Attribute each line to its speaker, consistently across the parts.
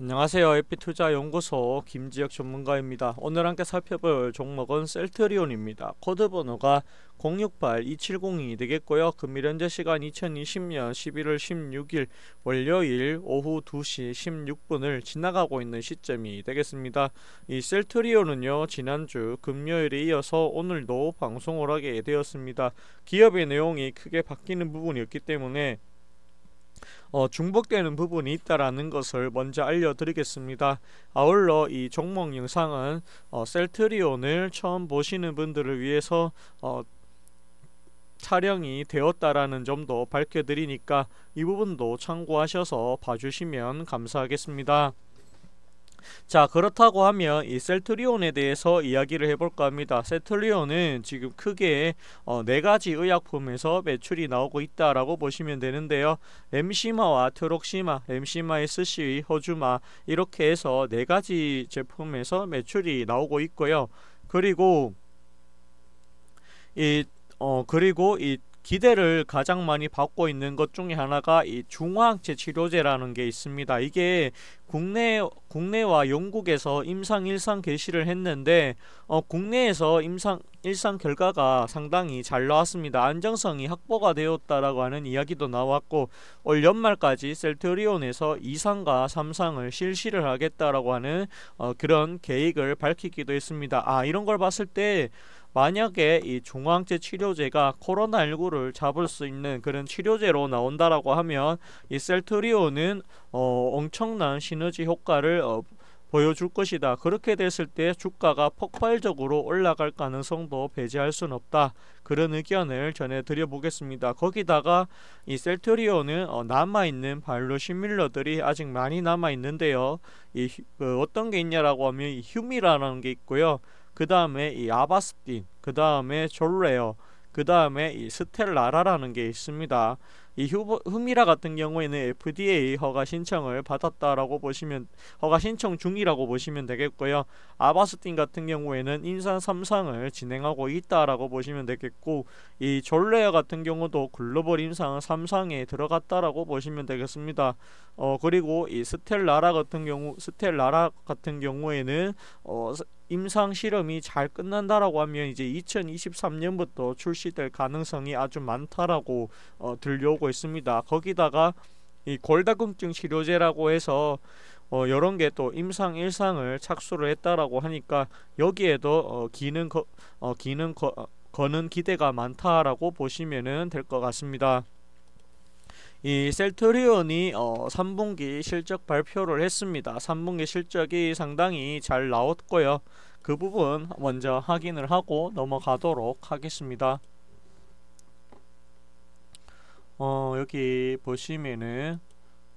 Speaker 1: 안녕하세요. 에피투자연구소 김지혁 전문가입니다. 오늘 함께 살펴볼 종목은 셀트리온입니다. 코드 번호가 068-2702 되겠고요. 금일 현재 시간 2020년 11월 16일 월요일 오후 2시 16분을 지나가고 있는 시점이 되겠습니다. 이 셀트리온은요. 지난주 금요일에 이어서 오늘도 방송을 하게 되었습니다. 기업의 내용이 크게 바뀌는 부분이 었기 때문에 어, 중복되는 부분이 있다라는 것을 먼저 알려드리겠습니다. 아울러 이 종목 영상은 어, 셀트리온을 처음 보시는 분들을 위해서 어, 촬영이 되었다라는 점도 밝혀드리니까 이 부분도 참고하셔서 봐주시면 감사하겠습니다. 자 그렇다고 하면 이 셀트리온에 대해서 이야기를 해볼까 합니다. 셀트리온은 지금 크게 어, 네 가지 의약품에서 매출이 나오고 있다라고 보시면 되는데요. 엠시마와 트록시마, 엠시마 SC, 허주마 이렇게 해서 네 가지 제품에서 매출이 나오고 있고요. 그리고 이 어, 그리고 이 기대를 가장 많이 받고 있는 것 중에 하나가 이 중화항체 치료제라는 게 있습니다. 이게 국내 국내와 영국에서 임상 일상 개시를 했는데 어, 국내에서 임상 일상 결과가 상당히 잘 나왔습니다. 안정성이 확보가 되었다라고 하는 이야기도 나왔고 올 연말까지 셀트리온에서 2상과 3상을 실시를 하겠다라고 하는 어, 그런 계획을 밝히기도 했습니다. 아 이런 걸 봤을 때 만약에 이중화제 치료제가 코로나19를 잡을 수 있는 그런 치료제로 나온다라고 하면 이 셀트리온은 어, 엄청난 시너지 효과를 어, 보여줄 것이다. 그렇게 됐을 때 주가가 폭발적으로 올라갈 가능성도 배제할 수는 없다. 그런 의견을 전해드려 보겠습니다. 거기다가 이 셀트리온은 어, 남아있는 발로 시밀러들이 아직 많이 남아있는데요. 이그 어, 어떤 게 있냐라고 하면 이 휴미라는 게 있고요. 그 다음에 이 아바스틴, 그 다음에 졸레어, 그 다음에 이 스텔라라라는 게 있습니다. 이 휴보, 흠이라 같은 경우에는 FDA 허가 신청을 받았다라고 보시면 허가 신청 중이라고 보시면 되겠고요. 아바스틴 같은 경우에는 인산 3상을 진행하고 있다라고 보시면 되겠고 이 졸레어 같은 경우도 글로벌 인상 3상에 들어갔다라고 보시면 되겠습니다. 어 그리고 이 스텔라라 같은 경우 스텔라라 같은 경우에는 어 임상 실험이 잘 끝난다라고 하면 이제 2023년부터 출시될 가능성이 아주 많다라고 어, 들려오고 있습니다. 거기다가 이 골다공증 치료제라고 해서 어, 이런 게 또 임상 일상을 착수를 했다라고 하니까 여기에도 어, 기능 거, 어, 기능 거, 어, 거는 기대가 많다라고 보시면은 될 것 같습니다. 이 셀트리온이 어 3분기 실적 발표를 했습니다. 3분기 실적이 상당히 잘 나왔고요. 그 부분 먼저 확인을 하고 넘어가도록 하겠습니다. 어 여기 보시면은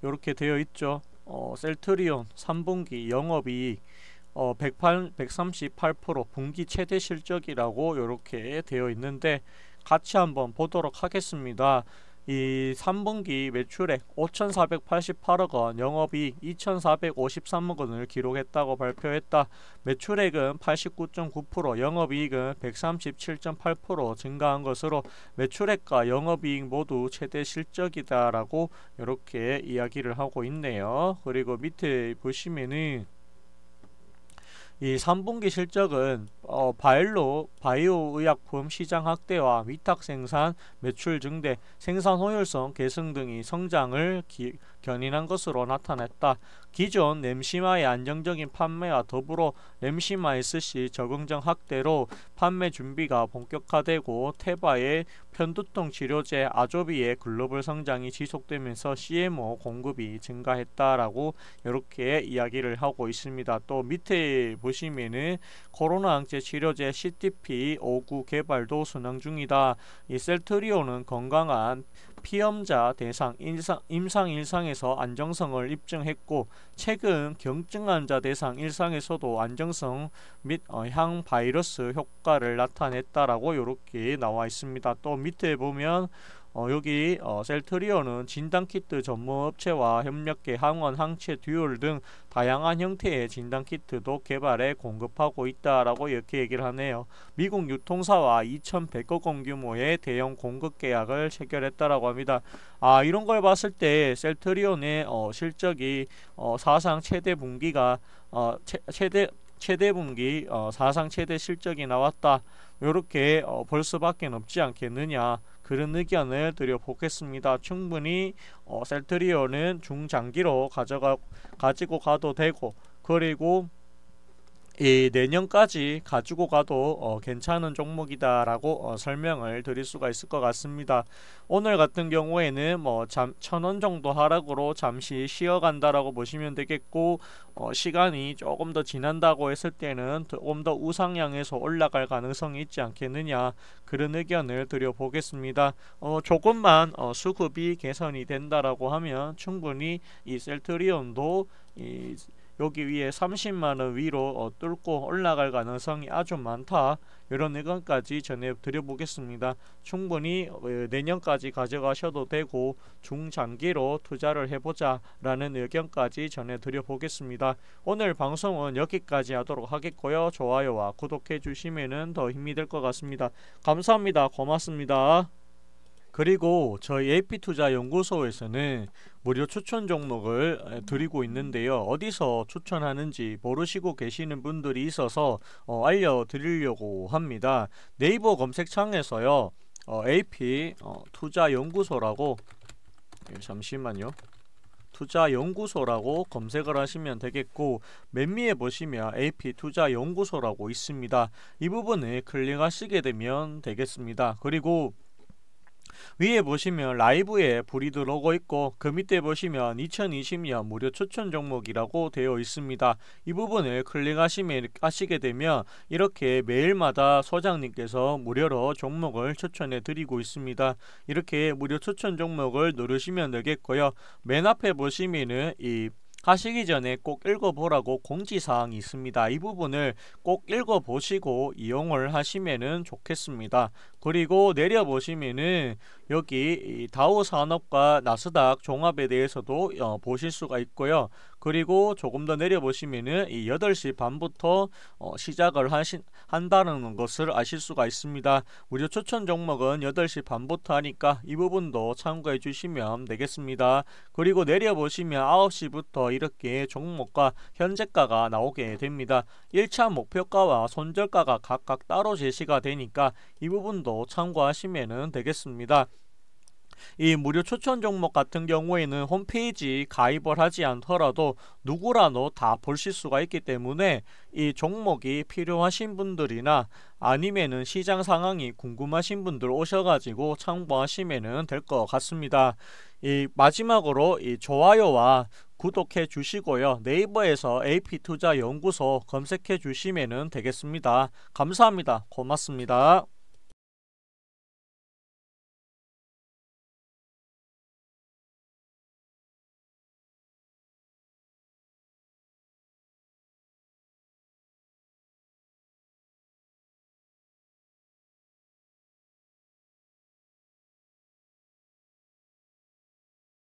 Speaker 1: 이렇게 되어 있죠. 어 셀트리온 3분기 영업이 어, 108, 138% 분기 최대 실적이라고 이렇게 되어 있는데 같이 한번 보도록 하겠습니다. 이 3분기 매출액 5,488억 원, 영업이익 2,453억 원을 기록했다고 발표했다. 매출액은 89.9%, 영업이익은 137.8% 증가한 것으로 매출액과 영업이익 모두 최대 실적이다라고 이렇게 이야기를 하고 있네요. 그리고 밑에 보시면은 이 3분기 실적은 어, 바일로 바이오 의약품 시장 확대와 위탁 생산, 매출 증대, 생산 효율성 개선 등이 성장을 기, 견인한 것으로 나타냈다. 기존 램시마의 안정적인 판매와 더불어 램시마 SC 적응장 확대로 판매 준비가 본격화되고 테바의 편두통 치료제 아조비의 글로벌 성장이 지속되면서 CMO 공급이 증가했다라고 이렇게 이야기를 하고 있습니다. 또 밑에 보시면은 코로나 항체 치료제 CTP-59 개발도 순항 중이다. 이 셀트리온은 건강한 피험자 대상 일상, 임상 일상에서 안정성을 입증했고 최근 경증 환자 대상 일상에서도 안정성 및 어, 향 바이러스 효과를 나타냈다라고 이렇게 나와 있습니다. 또 밑에 보면 어, 여기 어, 셀트리온은 진단키트 전문업체와 협력계 항원, 항체, 듀얼 등 다양한 형태의 진단키트도 개발해 공급하고 있다라고 이렇게 얘기를 하네요. 미국 유통사와 2,100억 원 규모의 대형 공급 계약을 체결했다라고 합니다. 아 이런 걸 봤을 때 셀트리온의 어, 실적이 어, 사상 최대 분기가 어, 최, 최대 최대 분기 어, 사상 최대 실적이 나왔다. 이렇게 볼 수밖에 없지 않겠느냐 그런 의견을 드려보겠습니다. 충분히 어, 셀트리온은 중장기로 가져가 가지고 가도 되고 그리고 이 내년까지 가지고 가도 어, 괜찮은 종목이다라고 어, 설명을 드릴 수가 있을 것 같습니다. 오늘 같은 경우에는 뭐 천원 정도 하락으로 잠시 쉬어간다라고 보시면 되겠고 어, 시간이 조금 더 지난다고 했을 때는 조금 더 우상향에서 올라갈 가능성이 있지 않겠느냐 그런 의견을 드려보겠습니다. 어, 조금만 어, 수급이 개선이 된다라고 하면 충분히 이 셀트리온도 이 여기 위에 30만원 위로 어, 뚫고 올라갈 가능성이 아주 많다 이런 의견까지 전해드려 보겠습니다 충분히 어, 내년까지 가져가셔도 되고 중장기로 투자를 해보자 라는 의견까지 전해드려 보겠습니다 오늘 방송은 여기까지 하도록 하겠고요 좋아요와 구독해 주시면 더 힘이 될 것 같습니다 감사합니다 고맙습니다 그리고 저희 AP투자연구소에서는 무료 추천 종목을 드리고 있는데요. 어디서 추천하는지 모르시고 계시는 분들이 있어서 어, 알려드리려고 합니다. 네이버 검색창에서요. 어, AP 어, 투자연구소라고 예, 잠시만요. 투자연구소라고 검색을 하시면 되겠고 맨 위에 보시면 AP투자연구소라고 있습니다. 이 부분을 클릭하시게 되면 되겠습니다. 그리고 위에 보시면 라이브에 불이 들어오고 있고 그 밑에 보시면 2020년 무료 추천 종목이라고 되어 있습니다. 이 부분을 클릭하시게 되면 이렇게 매일마다 소장님께서 무료로 종목을 추천해 드리고 있습니다. 이렇게 무료 추천 종목을 누르시면 되겠고요. 맨 앞에 보시면은 이 가시기 전에 꼭 읽어보라고 공지사항이 있습니다. 이 부분을 꼭 읽어보시고 이용을 하시면 좋겠습니다. 그리고 내려보시면 여기 다우 산업과 나스닥 종합에 대해서도 어, 보실 수가 있고요. 그리고 조금 더 내려보시면은 이 8시 반부터 어 시작을 하신, 한다는 것을 아실 수가 있습니다. 무료 추천 종목은 8시 반부터 하니까 이 부분도 참고해 주시면 되겠습니다. 그리고 내려보시면 9시부터 이렇게 종목과 현재가가 나오게 됩니다. 1차 목표가와 손절가가 각각 따로 제시가 되니까 이 부분도 참고하시면 되겠습니다. 이 무료 추천 종목 같은 경우에는 홈페이지 가입을 하지 않더라도 누구라도 다 보실 수가 있기 때문에 이 종목이 필요하신 분들이나 아니면은 시장 상황이 궁금하신 분들 오셔가지고 참고하시면 될 것 같습니다. 이 마지막으로 이 좋아요와 구독해 주시고요. 네이버에서 AP투자연구소 검색해 주시면 되겠습니다. 감사합니다. 고맙습니다.